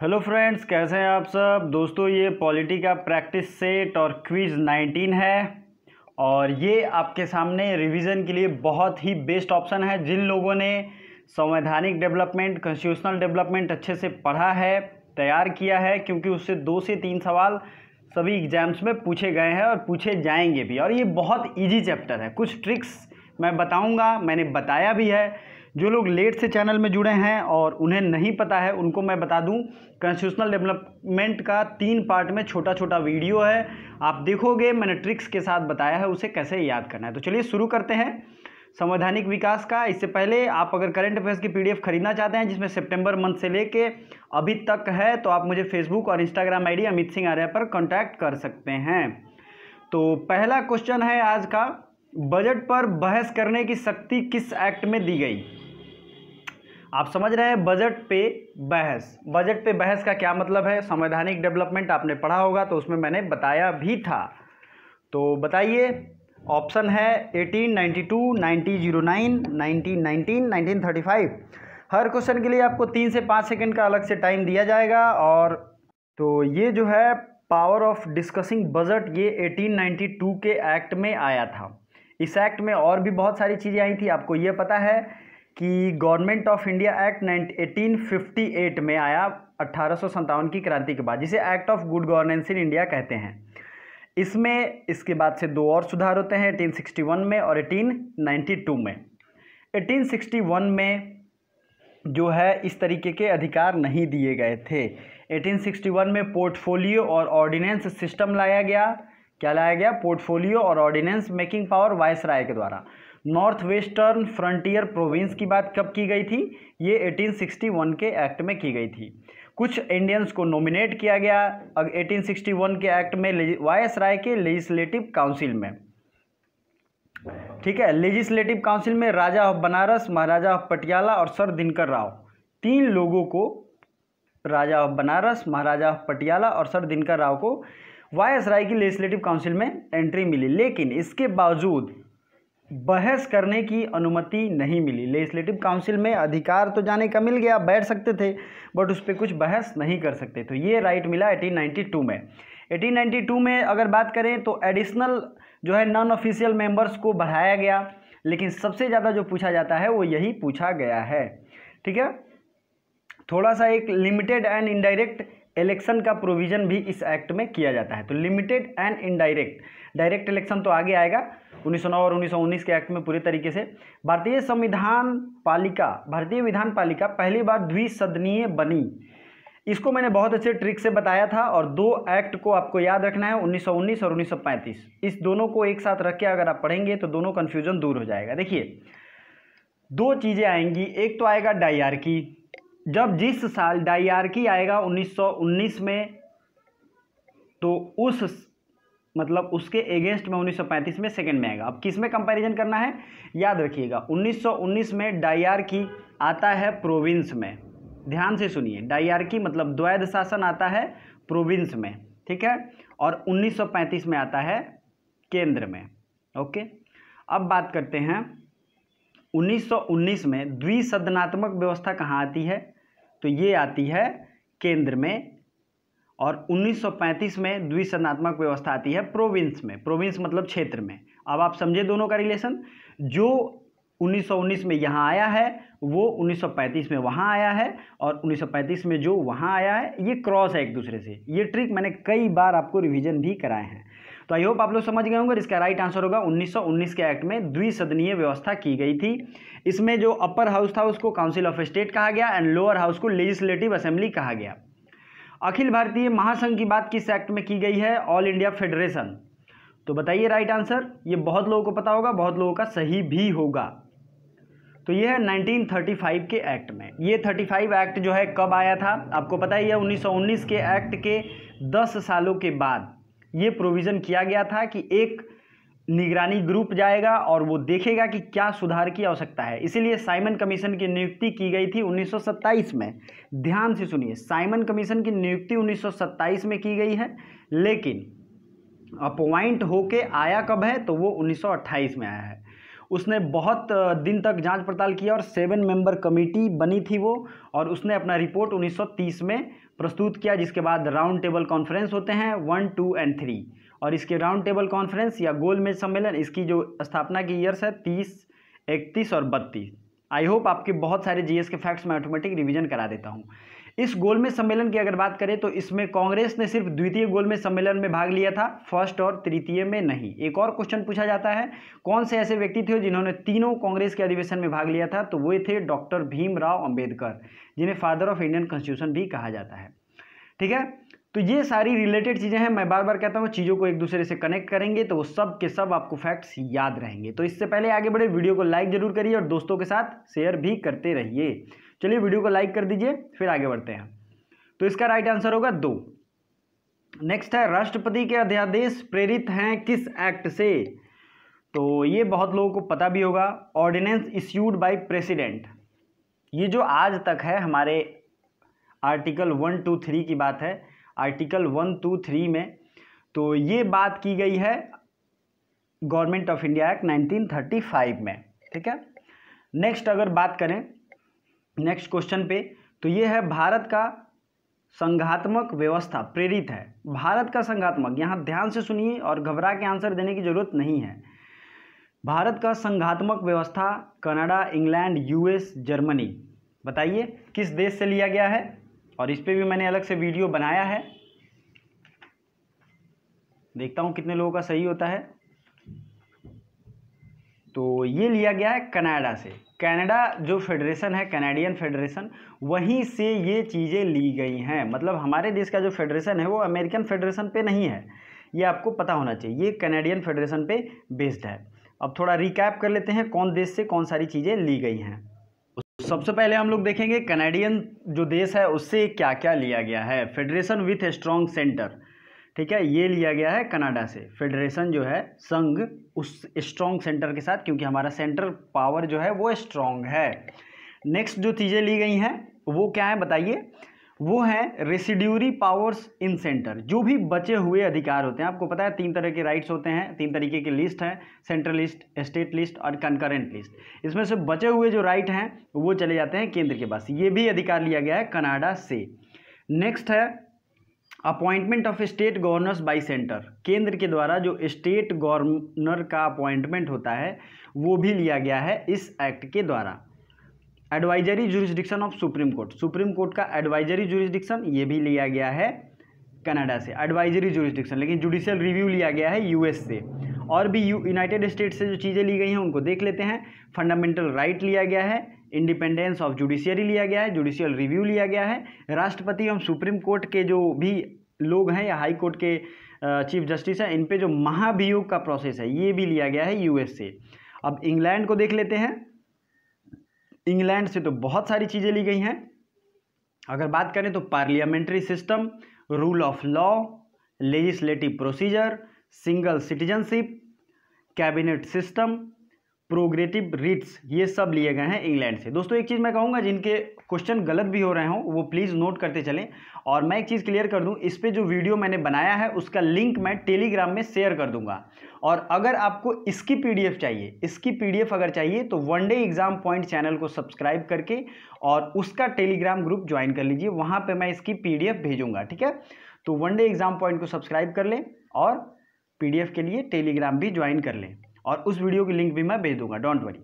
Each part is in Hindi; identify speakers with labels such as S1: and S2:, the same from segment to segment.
S1: हेलो फ्रेंड्स कैसे हैं आप सब दोस्तों ये पॉलिटी का प्रैक्टिस सेट और क्विज 19 है और ये आपके सामने रिवीजन के लिए बहुत ही बेस्ट ऑप्शन है जिन लोगों ने संवैधानिक डेवलपमेंट कॉन्स्टिट्यूशनल डेवलपमेंट अच्छे से पढ़ा है तैयार किया है क्योंकि उससे दो से तीन सवाल सभी एग्ज़ाम्स में पूछे गए हैं और पूछे जाएंगे भी और ये बहुत ईजी चैप्टर है कुछ ट्रिक्स मैं बताऊँगा मैंने बताया भी है जो लोग लेट से चैनल में जुड़े हैं और उन्हें नहीं पता है उनको मैं बता दूं कॉन्स्टिट्यूशनल डेवलपमेंट का तीन पार्ट में छोटा छोटा वीडियो है आप देखोगे मैंने ट्रिक्स के साथ बताया है उसे कैसे याद करना है तो चलिए शुरू करते हैं संवैधानिक विकास का इससे पहले आप अगर करंट अफेयर्स की पीडीएफ खरीदना चाहते हैं जिसमें सितंबर मंथ से लेके अभी तक है तो आप मुझे फेसबुक और इंस्टाग्राम आईडी अमित सिंह आर्या पर कांटेक्ट कर सकते हैं तो पहला क्वेश्चन है आज का बजट पर बहस करने की शक्ति किस एक्ट में दी गई आप समझ रहे हैं बजट पे बहस बजट पे बहस का क्या मतलब है संवैधानिक डेवलपमेंट आपने पढ़ा होगा तो उसमें मैंने बताया भी था तो बताइए ऑप्शन है 1892, 1909, 1919, 1935 हर क्वेश्चन के लिए आपको तीन से पाँच सेकंड का अलग से टाइम दिया जाएगा और तो ये जो है पावर ऑफ डिस्कसिंग बजट ये 1892 के एक्ट में आया था इस एक्ट में और भी बहुत सारी चीज़ें आई थी आपको ये पता है कि government of India act eighteen fifty eight में आया अट्ठारह की क्रांति के बाद जिसे act of good governance in India कहते हैं इसमें इसके बाद से दो और सुधार होते हैं 1861 में और 1892 में 1861 में जो है इस तरीके के अधिकार नहीं दिए गए थे 1861 में पोर्टफोलियो और ऑर्डिनेंस सिस्टम लाया गया क्या लाया गया पोर्टफोलियो और ordinance making power viceroy के द्वारा नॉर्थ वेस्टर्न फ्रंटियर प्रोविंस की बात कब की गई थी ये 1861 के एक्ट में की गई थी कुछ इंडियंस को नॉमिनेट किया गया 1861 के एक्ट में वायस राय के लेजिस्लेटिव काउंसिल में ठीक है लेजिस्लेटिव काउंसिल में राजा ऑफ बनारस महाराजा ऑफ पटियाला और सर दिनकर राव तीन लोगों को राजा ऑफ बनारस महाराजा ऑफ पटियाला और सर दिनकर राव को राय की लेजिस्लेटिव काउंसिल में एंट्री मिली लेकिन इसके बावजूद बहस करने की अनुमति नहीं मिली लेजिस्लेटिव काउंसिल में अधिकार तो जाने का मिल गया बैठ सकते थे बट उस पर कुछ बहस नहीं कर सकते तो ये राइट मिला 1892 में 1892 में अगर बात करें तो एडिशनल जो है नॉन ऑफिशियल मेंबर्स को बढ़ाया गया लेकिन सबसे ज़्यादा जो पूछा जाता है वो यही पूछा गया है ठीक है थोड़ा सा एक लिमिटेड एंड इनडायरेक्ट इलेक्शन का प्रोविज़न भी इस एक्ट में किया जाता है तो limited and indirect direct election तो आगे आएगा उन्नीस और उन्नीस के एक्ट में पूरे तरीके से भारतीय संविधान पालिका भारतीय विधान पालिका पहली बार द्विसदनीय बनी इसको मैंने बहुत अच्छे ट्रिक से बताया था और दो एक्ट को आपको याद रखना है 1919 और 1935 इस दोनों को एक साथ रख के अगर आप पढ़ेंगे तो दोनों कन्फ्यूजन दूर हो जाएगा देखिए दो चीज़ें आएंगी एक तो आएगा डाइआरकी जब जिस साल डाइआरकी आएगा उन्नीस में तो उस मतलब उसके अगेंस्ट में 1935 में सेकंड में आएगा अब किस में कंपैरिजन करना है याद रखिएगा 1919 में डायर की आता है प्रोविंस में ध्यान से सुनिए डायर की मतलब द्वैध शासन आता है प्रोविंस में ठीक है और 1935 में आता है केंद्र में ओके अब बात करते हैं 1919 में द्विसदनात्मक व्यवस्था कहाँ आती है तो ये आती है केंद्र में और 1935 में द्विशनात्मक व्यवस्था आती है प्रोविंस में प्रोविंस मतलब क्षेत्र में अब आप समझे दोनों का रिलेशन जो 1919 में यहाँ आया है वो 1935 में वहाँ आया है और 1935 में जो वहाँ आया है ये क्रॉस है एक दूसरे से ये ट्रिक मैंने कई बार आपको रिवीजन भी कराए हैं तो आई होप आप लोग समझ गए होंगे इसका राइट आंसर होगा 1919 के एक्ट में द्विसदनीय व्यवस्था की गई थी इसमें जो अपर हाउस था उसको काउंसिल ऑफ स्टेट कहा गया एंड लोअर हाउस को लेजिस्लेटिव असेंबली कहा गया अखिल भारतीय महासंघ की बात किस एक्ट में की गई है ऑल इंडिया फेडरेशन तो बताइए राइट आंसर ये बहुत लोगों को पता होगा बहुत लोगों का सही भी होगा तो ये है 1935 के एक्ट में ये 35 एक्ट जो है कब आया था आपको पता ही है 1919 के एक्ट के 10 सालों के बाद ये प्रोविज़न किया गया था कि एक निगरानी ग्रुप जाएगा और वो देखेगा कि क्या सुधार की आवश्यकता है इसीलिए साइमन कमीशन की नियुक्ति की गई थी 1927 में ध्यान से सुनिए साइमन कमीशन की नियुक्ति 1927 में की गई है लेकिन अपॉइंट होके आया कब है तो वो 1928 में आया है उसने बहुत दिन तक जांच पड़ताल किया और सेवन मेंबर कमेटी बनी थी वो और उसने अपना रिपोर्ट उन्नीस में प्रस्तुत किया जिसके बाद राउंड टेबल कॉन्फ्रेंस होते हैं वन टू एंड थ्री और इसके राउंड टेबल कॉन्फ्रेंस या गोल मेज सम्मेलन इसकी जो स्थापना की ईयर्स है तीस इकतीस और बत्तीस आई होप आपके बहुत सारे जीएस के फैक्ट्स मैं ऑटोमेटिक रिवीजन करा देता हूँ इस गोलमेज सम्मेलन की अगर बात करें तो इसमें कांग्रेस ने सिर्फ द्वितीय गोलमेज सम्मेलन में भाग लिया था फर्स्ट और तृतीय में नहीं एक और क्वेश्चन पूछा जाता है कौन से ऐसे व्यक्ति थे जिन्होंने तीनों कांग्रेस के अधिवेशन में भाग लिया था तो वे थे डॉक्टर भीमराव अंबेडकर जिन्हें फादर ऑफ इंडियन कॉन्स्टिट्यूशन भी कहा जाता है ठीक है तो ये सारी रिलेटेड चीज़ें हैं मैं बार बार कहता हूँ चीज़ों को एक दूसरे से कनेक्ट करेंगे तो वो सब के सब आपको फैक्ट्स याद रहेंगे तो इससे पहले आगे बढ़े वीडियो को लाइक जरूर करिए और दोस्तों के साथ शेयर भी करते रहिए चलिए वीडियो को लाइक कर दीजिए फिर आगे बढ़ते हैं तो इसका राइट आंसर होगा दो नेक्स्ट है राष्ट्रपति के अध्यादेश प्रेरित हैं किस एक्ट से तो ये बहुत लोगों को पता भी होगा ऑर्डिनेंस इश्यूड बाय प्रेसिडेंट ये जो आज तक है हमारे आर्टिकल वन टू थ्री की बात है आर्टिकल वन टू थ्री में तो ये बात की गई है government of India act nineteen thirty five में ठीक है नेक्स्ट अगर बात करें नेक्स्ट क्वेश्चन पे तो ये है भारत का संघात्मक व्यवस्था प्रेरित है भारत का संघात्मक यहाँ ध्यान से सुनिए और घबरा के आंसर देने की ज़रूरत नहीं है भारत का संघात्मक व्यवस्था कनाडा इंग्लैंड यूएस जर्मनी बताइए किस देश से लिया गया है और इस पर भी मैंने अलग से वीडियो बनाया है देखता हूँ कितने लोगों का सही होता है तो ये लिया गया है कनाडा से कनाडा जो फेडरेशन है कनाडियन फेडरेशन वहीं से ये चीज़ें ली गई हैं मतलब हमारे देश का जो फेडरेशन है वो अमेरिकन फेडरेशन पे नहीं है ये आपको पता होना चाहिए ये कनाडियन फेडरेशन पे बेस्ड है अब थोड़ा रिकैप कर लेते हैं कौन देश से कौन सारी चीज़ें ली गई हैं सबसे पहले हम लोग देखेंगे कनेडियन जो देश है उससे क्या क्या लिया गया है federation with a strong centre ठीक है ये लिया गया है कनाडा से फेडरेशन जो है संघ उस स्ट्रॉन्ग सेंटर के साथ क्योंकि हमारा सेंटर पावर जो है वो स्ट्रॉन्ग है नेक्स्ट जो चीज़ें ली गई हैं वो क्या है बताइए वो हैं रेसिड्यूरी पावर्स इन सेंटर जो भी बचे हुए अधिकार होते हैं आपको पता है तीन तरह के राइट्स होते हैं तीन तरीके की लिस्ट हैं सेंट्रल लिस्ट स्टेट लिस्ट और कंकरेंट लिस्ट इसमें से बचे हुए जो राइट हैं वो चले जाते हैं केंद्र के पास ये भी अधिकार लिया गया है कनाडा से नेक्स्ट है appointment of state governors by centre केंद्र के द्वारा जो स्टेट गवर्नर का अपॉइंटमेंट होता है वो भी लिया गया है इस एक्ट के द्वारा advisory jurisdiction of supreme court supreme court का एडवाइजरी जुरिस्डिक्शन ये भी लिया गया है कनाडा से एडवाइजरी जुरिस्डिक्शन लेकिन जुडिशियल रिव्यू लिया गया है यूएस से और भी यूनाइटेड स्टेट से जो चीज़ें ली गई हैं उनको देख लेते हैं फंडामेंटल राइट लिया गया है इंडिपेंडेंस ऑफ जुडिशियरी लिया गया है जुडिशियल रिव्यू लिया गया है राष्ट्रपति एवं सुप्रीम कोर्ट के जो भी लोग हैं या हाई कोर्ट के चीफ जस्टिस हैं इन पे जो महाभियोग का प्रोसेस है ये भी लिया गया है यूएस से अब इंग्लैंड को देख लेते हैं इंग्लैंड से तो बहुत सारी चीज़ें ली गई हैं अगर बात करें तो parliamentary system rule of law legislative procedure single citizenship cabinet system prerogative writs ये सब लिए गए हैं इंग्लैंड से दोस्तों एक चीज़ मैं कहूँगा जिनके क्वेश्चन गलत भी हो रहे हों वो प्लीज़ नोट करते चलें और मैं एक चीज़ क्लियर कर दूँ इस पर जो वीडियो मैंने बनाया है उसका लिंक मैं टेलीग्राम में शेयर कर दूंगा और अगर आपको इसकी पीडीएफ चाहिए इसकी पीडीएफ अगर चाहिए तो one day exam point channel को सब्सक्राइब करके और उसका टेलीग्राम ग्रुप ज्वाइन कर लीजिए वहाँ पर मैं इसकी पी भेजूँगा ठीक है तो वन डे एग्ज़ाम पॉइंट को सब्सक्राइब कर लें और पी के लिए टेलीग्राम भी ज्वाइन कर लें और उस वीडियो की लिंक भी मैं भेज दूंगा डोंट वरी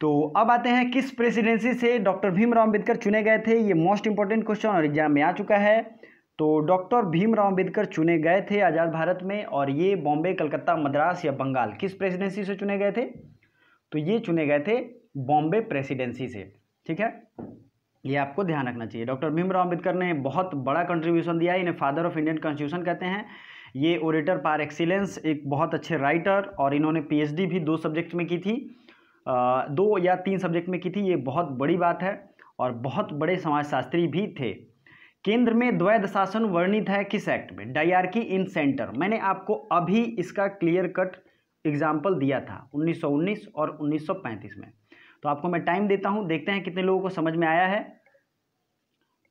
S1: तो अब आते हैं किस प्रेसिडेंसी से डॉक्टर भीमराव अम्बेडकर चुने गए थे ये मोस्ट इंपॉर्टेंट क्वेश्चन और एग्जाम में आ चुका है तो डॉक्टर भीमराव अम्बेडकर चुने गए थे आज़ाद भारत में और ये बॉम्बे कलकत्ता मद्रास या बंगाल किस प्रेसिडेंसी से चुने गए थे तो ये चुने गए थे बॉम्बे प्रेसिडेंसी से ठीक है ये आपको ध्यान रखना चाहिए डॉक्टर भीमराव अम्बेडकर ने बहुत बड़ा कंट्रीब्यूशन दिया है इन्हें फादर ऑफ इंडियन कॉन्स्टिट्यूशन कहते हैं ये ओरेटर पार एक्सीलेंस एक बहुत अच्छे राइटर और इन्होंने पीएचडी भी दो सब्जेक्ट में की थी दो या तीन सब्जेक्ट में की थी ये बहुत बड़ी बात है और बहुत बड़े समाजशास्त्री भी थे केंद्र में द्वैध शासन वर्णित है किस एक्ट में डायरकी इन सेंटर मैंने आपको अभी इसका क्लियर कट एग्जाम्पल दिया था 1919 और 1935 में तो आपको मैं टाइम देता हूं देखते हैं कितने लोगों को समझ में आया है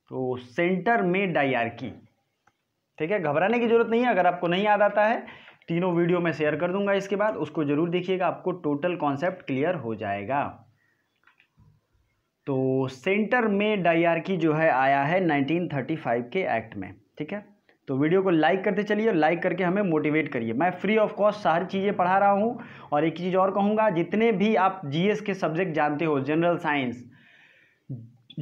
S1: तो सेंटर में डायरकी ठीक है घबराने की ज़रूरत नहीं है अगर आपको नहीं याद आता है तीनों वीडियो मैं शेयर कर दूंगा इसके बाद उसको ज़रूर देखिएगा आपको टोटल कॉन्सेप्ट क्लियर हो जाएगा तो सेंटर में की जो है आया है 1935 के एक्ट में ठीक है तो वीडियो को लाइक करते चलिए और लाइक करके हमें मोटिवेट करिए मैं फ्री ऑफ कॉस्ट सारी चीज़ें पढ़ा रहा हूँ और एक चीज़ और कहूँगा जितने भी आप जीएस के सब्जेक्ट जानते हो general science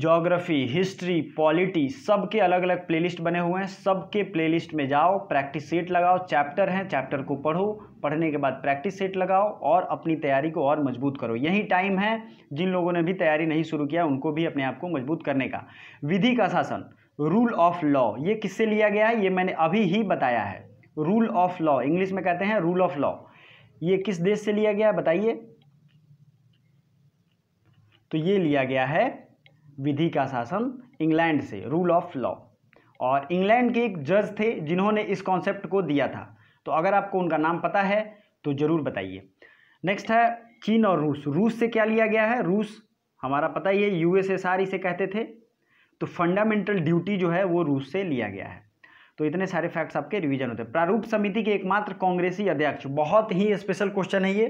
S1: geography history polity सबके अलग अलग अलग प्लेलिस्ट बने हुए हैं सब के प्लेलिस्ट में जाओ प्रैक्टिस सेट लगाओ चैप्टर हैं चैप्टर को पढ़ो पढ़ने के बाद प्रैक्टिस सेट लगाओ और अपनी तैयारी को और मजबूत करो यही टाइम है जिन लोगों ने भी तैयारी नहीं शुरू किया उनको भी अपने आप को मजबूत करने का विधि का शासन रूल ऑफ लॉ ये किससे लिया गया है ये मैंने अभी ही बताया है रूल ऑफ लॉ इंग्लिश में कहते हैं रूल ऑफ लॉ ये किस देश से लिया गया है बताइए तो ये लिया गया है विधि का शासन इंग्लैंड से रूल ऑफ लॉ और इंग्लैंड के एक जज थे जिन्होंने इस कॉन्सेप्ट को दिया था तो अगर आपको उनका नाम पता है तो ज़रूर बताइए नेक्स्ट है चीन और रूस रूस से क्या लिया गया है रूस हमारा पता ही है यूएसएसआर इसे कहते थे तो फंडामेंटल ड्यूटी जो है वो रूस से लिया गया है तो इतने सारे फैक्ट्स आपके रिवीजन होते हैं प्रारूप समिति के एकमात्र कांग्रेसी अध्यक्ष बहुत ही स्पेशल क्वेश्चन है ये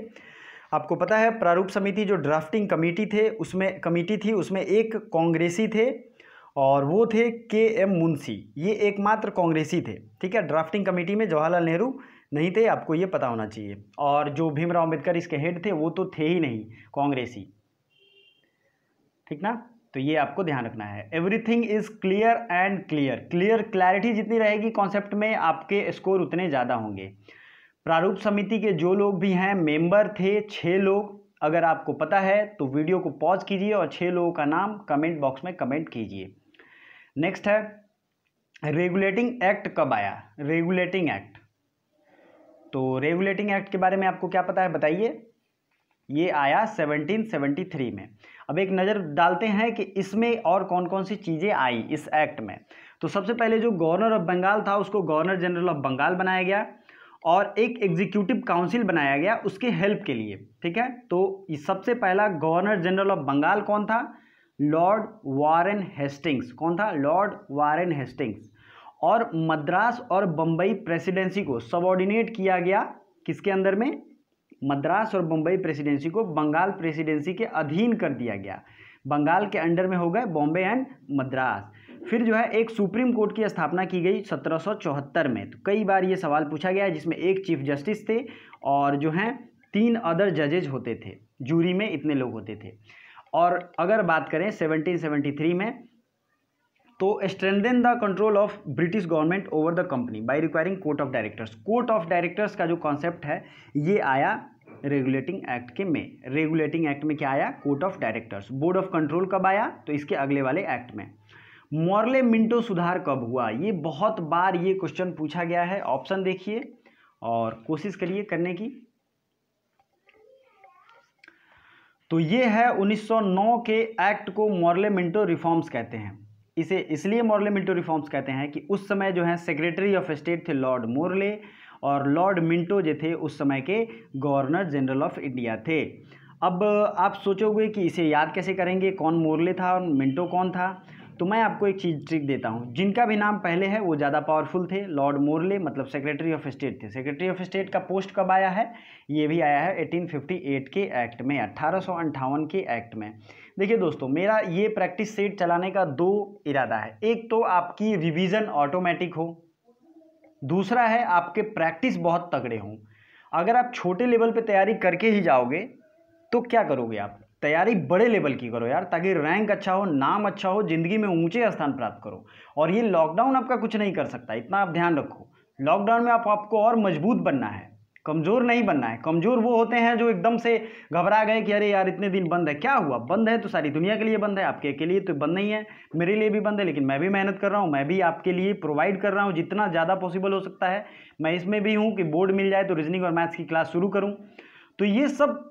S1: आपको पता है प्रारूप समिति जो ड्राफ्टिंग कमेटी थे उसमें कमेटी थी उसमें एक कांग्रेसी थे और वो थे के एम मुंशी ये एकमात्र कांग्रेसी थे ठीक है ड्राफ्टिंग कमेटी में जवाहरलाल नेहरू नहीं थे आपको ये पता होना चाहिए और जो भीमराव अम्बेडकर इसके हेड थे वो तो थे ही नहीं कांग्रेसी ठीक ना तो ये आपको ध्यान रखना है everything is clear and clear clear clarity जितनी रहेगी कॉन्सेप्ट में आपके स्कोर उतने ज़्यादा होंगे प्रारूप समिति के जो लोग भी हैं मेंबर थे छः लोग अगर आपको पता है तो वीडियो को पॉज कीजिए और छः लोगों का नाम कमेंट बॉक्स में कमेंट कीजिए नेक्स्ट है रेगुलेटिंग एक्ट कब आया रेगुलेटिंग एक्ट तो रेगुलेटिंग एक्ट के बारे में आपको क्या पता है बताइए ये आया 1773 में अब एक नज़र डालते हैं कि इसमें और कौन कौन सी चीज़ें आई इस एक्ट में तो सबसे पहले जो गवर्नर ऑफ बंगाल था उसको गवर्नर जनरल ऑफ बंगाल बनाया गया और एक एग्जीक्यूटिव काउंसिल बनाया गया उसके हेल्प के लिए ठीक है तो सबसे पहला गवर्नर जनरल ऑफ बंगाल कौन था लॉर्ड वारेन हेस्टिंग्स कौन था लॉर्ड वारेन हेस्टिंग्स और मद्रास और बम्बई प्रेसिडेंसी को सबॉर्डिनेट किया गया किसके अंदर में मद्रास और बम्बई प्रेसिडेंसी को बंगाल प्रेसिडेंसी के अधीन कर दिया गया बंगाल के अंडर में हो गए बॉम्बे एंड मद्रास फिर जो है एक सुप्रीम कोर्ट की स्थापना की गई सत्रह में तो कई बार ये सवाल पूछा गया है जिसमें एक चीफ जस्टिस थे और जो हैं तीन अदर जजेज होते थे जूरी में इतने लोग होते थे और अगर बात करें 1773 में तो strengthen the control of British government over the company by requiring court of directors court of directors का जो कॉन्सेप्ट है ये आया रेगुलेटिंग एक्ट के में रेगुलेटिंग एक्ट में क्या आया court of directors board of control कब आया तो इसके अगले वाले एक्ट में मॉर्ले मिंटो सुधार कब हुआ ये बहुत बार ये क्वेश्चन पूछा गया है ऑप्शन देखिए और कोशिश करिए करने की तो ये है 1909 के एक्ट को मॉर्ले मिंटो रिफॉर्म्स कहते हैं इसे इसलिए मॉर्ले मिंटो रिफॉर्म्स कहते हैं कि उस समय जो है सेक्रेटरी ऑफ स्टेट थे लॉर्ड मोरले और लॉर्ड मिंटो जो थे उस समय के गवर्नर जनरल ऑफ इंडिया थे अब आप सोचोगे कि इसे याद कैसे करेंगे कौन मोरले था और मिंटो कौन था तो मैं आपको एक चीज ट्रिक देता हूँ जिनका भी नाम पहले है वो ज़्यादा पावरफुल थे लॉर्ड मोरले मतलब सेक्रेटरी ऑफ स्टेट थे सेक्रेटरी ऑफ स्टेट का पोस्ट कब आया है ये भी आया है 1858 के एक्ट में अट्ठारह के एक्ट में देखिए दोस्तों मेरा ये प्रैक्टिस सेट चलाने का दो इरादा है एक तो आपकी रिविज़न ऑटोमेटिक हो दूसरा है आपके प्रैक्टिस बहुत तगड़े हों अगर आप छोटे लेवल पर तैयारी करके ही जाओगे तो क्या करोगे आप तैयारी बड़े लेवल की करो यार ताकि रैंक अच्छा हो नाम अच्छा हो ज़िंदगी में ऊंचे स्थान प्राप्त करो और ये लॉकडाउन आपका कुछ नहीं कर सकता इतना आप ध्यान रखो लॉकडाउन में आप आपको और मजबूत बनना है कमज़ोर नहीं बनना है कमज़ोर वो होते हैं जो एकदम से घबरा गए कि अरे यार इतने दिन बंद है क्या हुआ बंद है तो सारी दुनिया के लिए बंद है आपके अकेले लिए तो बंद नहीं है मेरे लिए भी बंद है लेकिन मैं भी मेहनत कर रहा हूँ मैं भी आपके लिए प्रोवाइड कर रहा हूँ जितना ज़्यादा पॉसिबल हो सकता है मैं इसमें भी हूँ कि बोर्ड मिल जाए तो रीजनिंग और मैथ्स की क्लास शुरू करूँ तो ये सब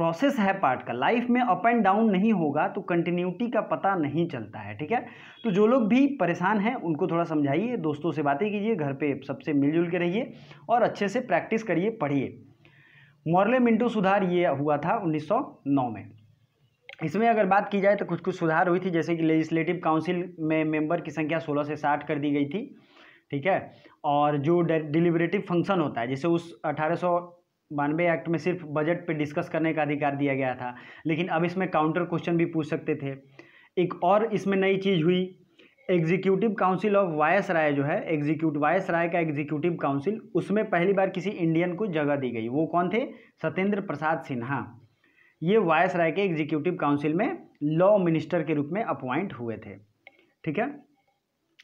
S1: प्रोसेस है पार्ट का लाइफ में अप एंड डाउन नहीं होगा तो कंटिन्यूटी का पता नहीं चलता है ठीक है तो जो लोग भी परेशान हैं उनको थोड़ा समझाइए दोस्तों से बातें कीजिए घर पे सबसे मिलजुल के रहिए और अच्छे से प्रैक्टिस करिए पढ़िए मॉरले मिंटो सुधार ये हुआ था 1909 में इसमें अगर बात की जाए तो कुछ कुछ सुधार हुई थी जैसे कि लेजिस्लेटिव काउंसिल में मेंबर की संख्या सोलह से साठ कर दी गई थी ठीक है और जो डिलीवरेटिव फंक्शन होता है जैसे उस अठारह बानवे एक्ट में सिर्फ बजट पे डिस्कस करने का अधिकार दिया गया था लेकिन अब इसमें काउंटर क्वेश्चन भी पूछ सकते थे एक और इसमें नई चीज़ हुई executive council of viceroy जो है एग्जीक्यूट वायस राय का एग्जीक्यूटिव काउंसिल उसमें पहली बार किसी इंडियन को जगह दी गई वो कौन थे सत्येंद्र प्रसाद सिन्हा ये वायस राय के एग्जीक्यूटिव काउंसिल में लॉ मिनिस्टर के रूप में अपॉइंट हुए थे ठीक है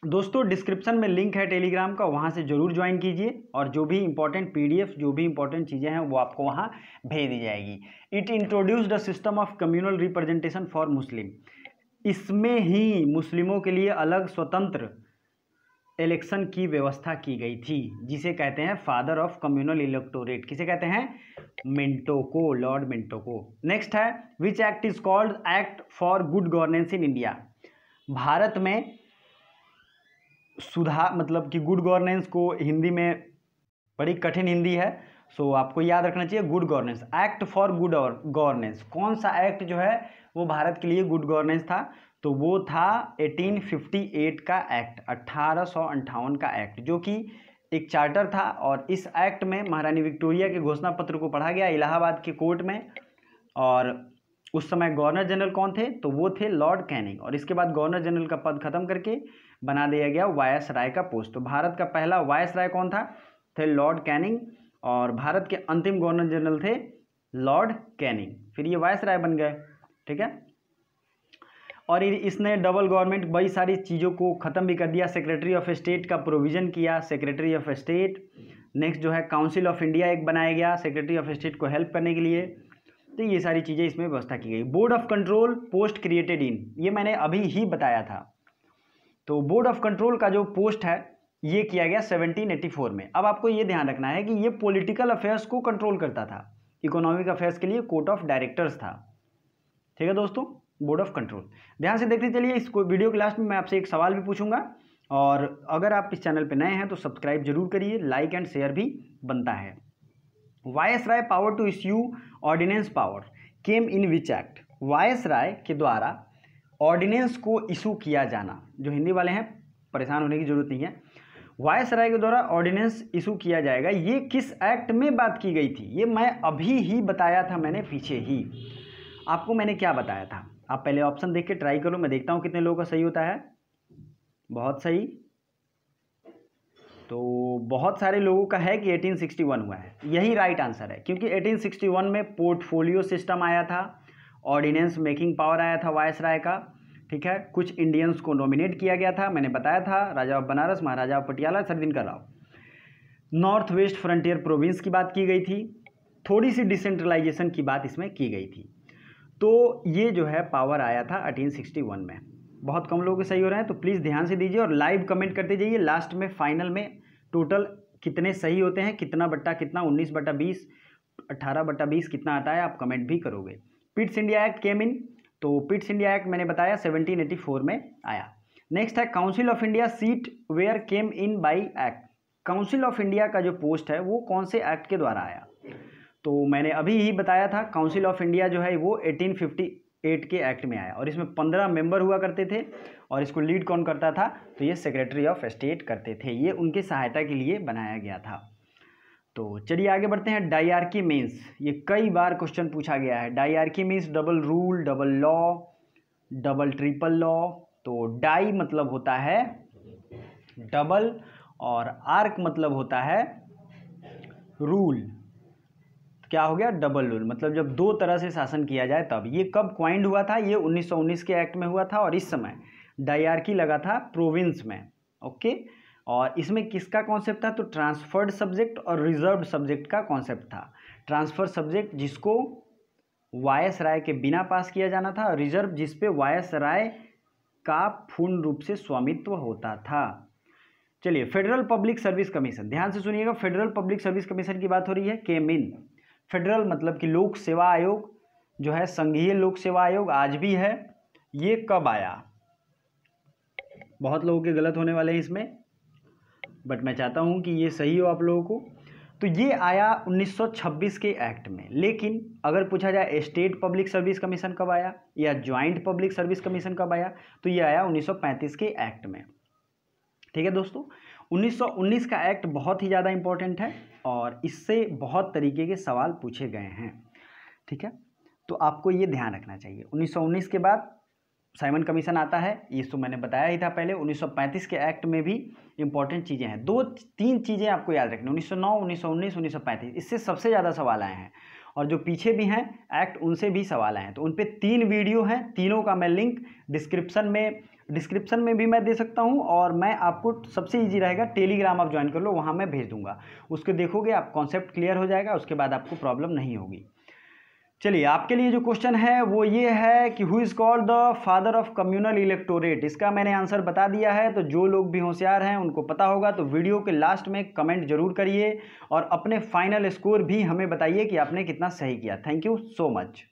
S1: दोस्तों डिस्क्रिप्शन में लिंक है टेलीग्राम का वहाँ से ज़रूर ज्वाइन कीजिए और जो भी इंपॉर्टेंट पीडीएफ जो भी इंपॉर्टेंट चीज़ें हैं वो आपको वहाँ भेज दी जाएगी it introduce the system of communal representation for Muslim इसमें ही मुस्लिमों के लिए अलग स्वतंत्र इलेक्शन की व्यवस्था की गई थी जिसे कहते हैं फादर ऑफ कम्युनल इलेक्टोरेट किसे कहते हैं मिंटोको लॉर्ड को नेक्स्ट है which act is called act for good governance in India Bharat में सुधार मतलब कि गुड गवर्नेंस को हिंदी में बड़ी कठिन हिंदी है सो so, आपको याद रखना चाहिए good governance act for good और गवर्नेंस कौन सा एक्ट जो है वो भारत के लिए गुड गवर्नेंस था तो वो था 1858 का एक्ट अट्ठारह का एक्ट जो कि एक चार्टर था और इस एक्ट में महारानी विक्टोरिया के घोषणा पत्र को पढ़ा गया इलाहाबाद के कोर्ट में और उस समय गवर्नर जनरल कौन थे तो वो थे लॉर्ड कैनिंग और इसके बाद गवर्नर जनरल का पद खत्म करके बना दिया गया वायस राय का पोस्ट तो भारत का पहला वायस राय कौन था थे लॉर्ड कैनिंग और भारत के अंतिम गवर्नर जनरल थे लॉर्ड कैनिंग फिर ये वायस राय बन गए ठीक है और इसने डबल गवर्नमेंट बड़ी सारी चीज़ों को ख़त्म भी कर दिया सेक्रेटरी ऑफ स्टेट का प्रोविज़न किया सेक्रेटरी ऑफ स्टेट नेक्स्ट जो है काउंसिल ऑफ इंडिया एक बनाया गया सेक्रेटरी ऑफ स्टेट को हेल्प करने के लिए तो ये सारी चीज़ें इसमें व्यवस्था की गई board of control post created in ये मैंने अभी ही बताया था तो बोर्ड ऑफ कंट्रोल का जो पोस्ट है ये किया गया 1784 में अब आपको ये ध्यान रखना है कि ये पॉलिटिकल अफेयर्स को कंट्रोल करता था इकोनॉमिक अफेयर्स के लिए कोर्ट ऑफ डायरेक्टर्स था ठीक है दोस्तों बोर्ड ऑफ कंट्रोल ध्यान से देखते चलिए इस वीडियो के लास्ट में मैं आपसे एक सवाल भी पूछूंगा और अगर आप इस चैनल पर नए हैं तो सब्सक्राइब जरूर करिए लाइक एंड शेयर भी बनता है राय power to issue ordinance power came in which act राय के द्वारा ऑर्डिनेंस को इशू किया जाना जो हिंदी वाले हैं परेशान होने की जरूरत नहीं है राय के द्वारा ऑर्डिनेंस इशू किया जाएगा ये किस एक्ट में बात की गई थी ये मैं अभी ही बताया था मैंने पीछे ही आपको मैंने क्या बताया था आप पहले ऑप्शन देख के ट्राई करो मैं देखता हूँ कितने लोगों का सही होता है बहुत सही तो बहुत सारे लोगों का है कि 1861 हुआ है यही राइट आंसर है क्योंकि 1861 में पोर्टफोलियो सिस्टम आया था ऑर्डिनेंस मेकिंग पावर आया था वायस राय का ठीक है कुछ इंडियंस को नॉमिनेट किया गया था मैंने बताया था Raja of Banaras Maharaja of Patiala sir सरदिनकर Rao north west frontier province की बात की गई थी थोड़ी सी डिसेंट्रलाइजेशन की बात इसमें की गई थी तो ये जो है पावर आया था 1861 में बहुत कम लोग सही हो रहे हैं तो प्लीज़ ध्यान से दीजिए और लाइव कमेंट करते जाइए लास्ट में फाइनल में टोटल कितने सही होते हैं कितना बट्टा कितना उन्नीस बट्टा बीस अट्ठारह बट्टा बीस कितना आता है आप कमेंट भी करोगे पिट्स इंडिया एक्ट केम इन तो पिट्स इंडिया एक्ट मैंने बताया 1784 में आया नेक्स्ट है council of India seat where came in by act council of India का जो पोस्ट है वो कौन से एक्ट के द्वारा आया तो मैंने अभी ही बताया था काउंसिल ऑफ इंडिया जो है वो फिफ्टी एट के एक्ट में आया और इसमें पंद्रह मेंबर हुआ करते थे और इसको लीड कौन करता था तो ये सेक्रेटरी ऑफ स्टेट करते थे ये उनके सहायता के लिए बनाया गया था तो चलिए आगे बढ़ते हैं डाईआरकी मीन्स ये कई बार क्वेश्चन पूछा गया है diarchy means double rule double law double triple law तो डाई मतलब होता है डबल और आर्क मतलब होता है रूल क्या हो गया डबल रूल मतलब जब दो तरह से शासन किया जाए तब ये कब क्वाइंड हुआ था ये 1919 के एक्ट में हुआ था और इस समय डायरकी लगा था प्रोविंस में ओके और इसमें किसका कॉन्सेप्ट था तो ट्रांसफर्ड सब्जेक्ट और रिजर्व सब्जेक्ट का कॉन्सेप्ट था ट्रांसफर सब्जेक्ट जिसको वायस राय के बिना पास किया जाना था रिजर्व जिसपे वायस राय का पूर्ण रूप से स्वामित्व होता था चलिए फेडरल पब्लिक सर्विस कमीशन ध्यान से सुनिएगा फेडरल पब्लिक सर्विस कमीशन की बात हो रही है के मिन फेडरल मतलब कि लोक सेवा आयोग जो है संघीय लोक सेवा आयोग आज भी है ये कब आया बहुत लोगों के गलत होने वाले हैं इसमें बट मैं चाहता हूँ कि ये सही हो आप लोगों को तो ये आया 1926 के एक्ट में लेकिन अगर पूछा जाए स्टेट पब्लिक सर्विस कमीशन कब आया या ज्वाइंट पब्लिक सर्विस कमीशन कब आया तो ये आया 1935 के एक्ट में ठीक है दोस्तों 1919 का एक्ट बहुत ही ज़्यादा इंपॉर्टेंट है और इससे बहुत तरीके के सवाल पूछे गए हैं ठीक है तो आपको ये ध्यान रखना चाहिए 1919 के बाद साइमन कमीशन आता है ये तो मैंने बताया ही था पहले 1935 के एक्ट में भी इंपॉर्टेंट चीज़ें हैं दो तीन चीज़ें आपको याद रखनी 1909, 1919, 1935 इससे सबसे ज़्यादा सवाल आए हैं और जो पीछे भी हैं एक्ट उनसे भी सवाल हैं तो उन पर तीन वीडियो हैं तीनों का मैं लिंक डिस्क्रिप्सन में डिस्क्रिप्शन में भी मैं दे सकता हूँ और मैं आपको सबसे इजी रहेगा टेलीग्राम आप ज्वाइन कर लो वहाँ मैं भेज दूंगा उसके देखोगे आप कॉन्सेप्ट क्लियर हो जाएगा उसके बाद आपको प्रॉब्लम नहीं होगी चलिए आपके लिए जो क्वेश्चन है वो ये है कि who is called the father of communal electorate इसका मैंने आंसर बता दिया है तो जो लोग भी होशियार हैं उनको पता होगा तो वीडियो के लास्ट में कमेंट जरूर करिए और अपने फाइनल स्कोर भी हमें बताइए कि आपने कितना सही किया थैंक यू सो मच